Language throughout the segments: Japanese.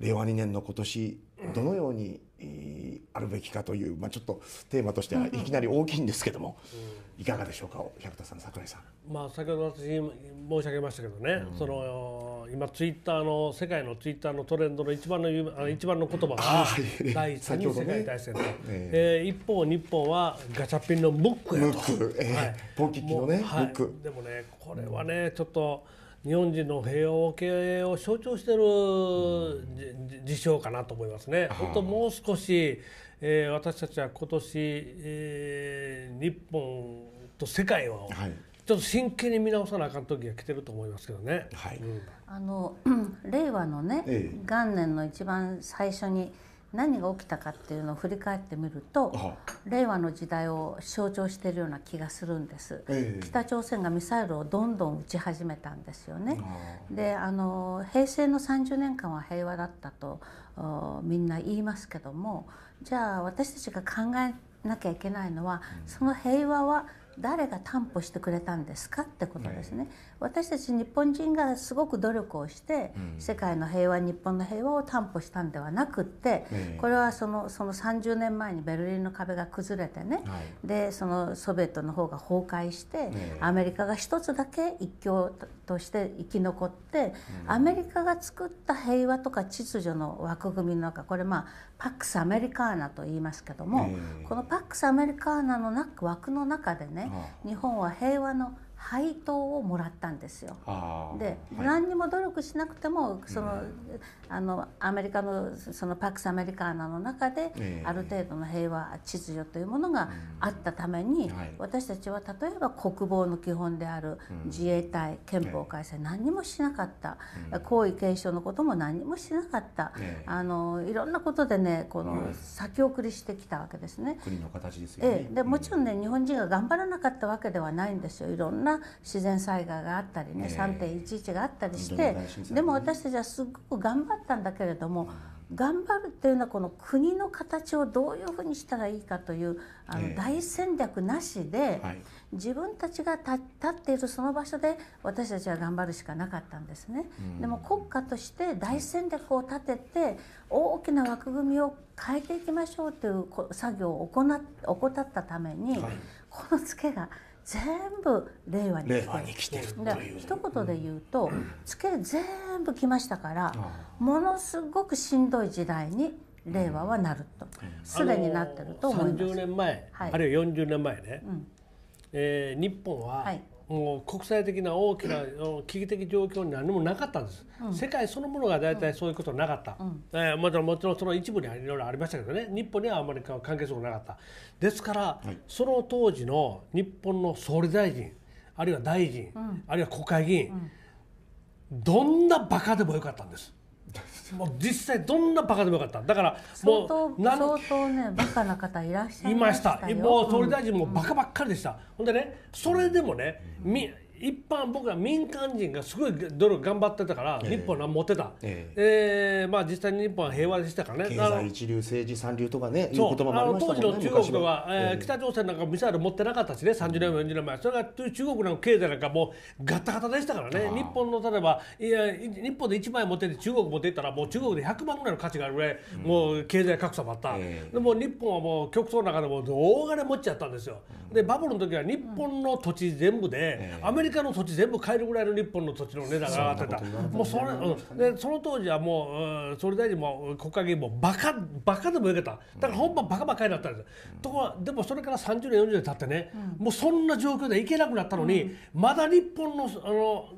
令和2年の今年どのように、あるべきかという、まあ、ちょっとテーマとしてはいきなり大きいんですけども、いかがでしょうか百田さん櫻井さん。まあ、先ほど私申し上げましたけどね、うん、その今ツイッターの世界のツイッターのトレンドの一番のあの一番の言葉が第一次世界大戦と、ねええ一方日本はガチャピンのムックやとムック、えーはい、ポキッキのね、ムック。でもねこれはねちょっと。日本人の平和系を象徴してる事象かなと思いますね。本当もう少し、えー、私たちは今年、えー、日本と世界を、はい、ちょっと真剣に見直さなあかん時が来てると思いますけどね。はいうん、あの 令和のね、ええ、元年の一番最初に。何が起きたかっていうのを振り返ってみると令和の時代を象徴しているような気がするんです、えー、北朝鮮がミサイルをどんどん撃ち始めたんですよねであの平成の30年間は平和だったとみんな言いますけどもじゃあ私たちが考えなきゃいけないのは、うん、その平和は誰が担保してくれたんですかってことですね、私たち日本人がすごく努力をして、世界の平和日本の平和を担保したんではなくって、これはそのその30年前にベルリンの壁が崩れてね、でそのソビエトの方が崩壊して、アメリカが一つだけ一強として生き残って、アメリカが作った平和とか秩序の枠組みの中これまあパックス・アメリカーナと言いますけども、このパックス・アメリカーナの枠の中でね、日本は平和の配当をもらったんですよ。で、何にも努力しなくてもその、うん、あのアメリカのそのパクス・アメリカーナの中で、えー、ある程度の平和秩序というものがあったために、うん私たちは例えば国防の基本である自衛隊、憲法改正、何にもしなかった、皇位継承のことも何にもしなかった、あのいろんなことでねこの先送りしてきたわけですね。国の形ですよね、えー、でもちろんね、日本人が頑張らなかったわけではないんですよいろんなな自然災害があったりね、えー、3.11があったりして、でも私たちはすごく頑張ったんだけれども、頑張るっていうのはこの国の形をどういうふうにしたらいいかというあの大戦略なしで、自分たちが立っているその場所で私たちは頑張るしかなかったんですね。でも国家として大戦略を立てて大きな枠組みを変えていきましょうという作業を行っ怠ったために、このツケが。全部令和に令和に来てるという一言で言うと、うん、付け全部来ましたから、うん、ものすごくしんどい時代に令和はなるとすで、うん、になってると思います。30年前、はい、あるいは40年前ね、うん、えー、日本は、はい国際的な大きな危機的状況に何もなかったんです、うん、世界そのものが大体そういうことなかった、うん、えー、まもちろんその一部にいろいろありましたけどね日本にはあまり関係するなかったですから、はい、その当時の日本の総理大臣あるいは大臣、うん、あるいは国会議員、どんなバカでもよかったんです。もう実際どんなバカでもよかっただからもう相当相当ねバカな方いらっしゃいましたいましたもう総理大臣もバカばっかりでした、うん、ほんでねそれでもね、うん一般僕は民間人がすごい努力頑張ってたから、日本は持ってた、ええまあ、実際に日本は平和でしたからね経済一流政治三流とかねそうあの当時の中国とか、ええ北朝鮮なんかミサイル持ってなかったしね30年前40年前それが中国の経済なんかもうガタガタでしたからね日本の例えばいや日本で1枚持ってて中国持っていったらもう中国で100万ぐらいの価値があるぐらい、もう経済格差もあった、でも日本はもう極東の中でも大金持っちゃったんですよでバブルの時は日本の土地全部で、アメリカリカの土地全部買えるぐらいの日本の土地の値段が上がってたもうそれ、うん、でその当時はもう、総理大臣も国会議員もバカバカでもよけただから本番バカばっかりだったんです、うん、ところでもそれから30年40年経ってね、もうそんな状況でいけなくなったのに、まだ日本のあの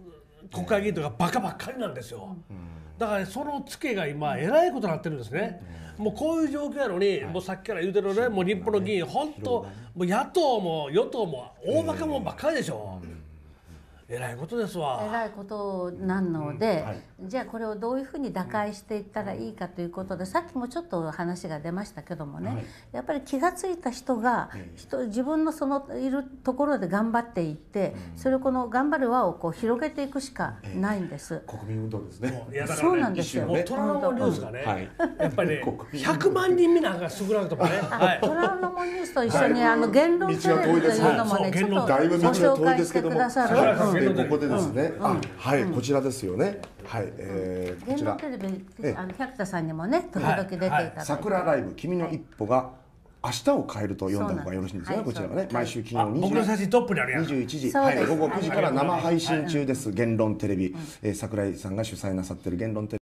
国会議員とかバカばっかりなんですよ。だから、ね、そのツケが今えらいことになってるんですね、うん、もうこういう状況やのに、はい、もうさっきから言うてるね、もう日本の議員、本当、ね、もう野党も与党も大バカもばっかりでしょ、うえらいことですわえらいことなので、うんはい、じゃあこれをどういうふうに打開していったらいいかということで、さっきもちょっと話が出ましたけどもね、はい、やっぱり気が付いた人が、人自分のそのいるところで頑張っていって、それをこの頑張る輪をこう広げていくしかないんです、国民運動ですねね、そうなんですよ、ね、トラウマニュースがね、はい、やっぱり、ね、万人目ながら少なくともね、はい、トラウマニュースと一緒に、あの言論テレビというのもね、ちょっとご紹介してくださる。ここでですね、はいこちらですよねはい、えー、こちらテレビあの百田さんにもね時々出ていただいて桜ライブ君の一歩が明日を変えると読んだ方がよろしいんですよね、こちらはね、毎週金曜2僕の写真トップにあるやん21時、はい、午後9時から生配信中です、言論テレビ、えー、桜井さんが主催なさってる言論テレビ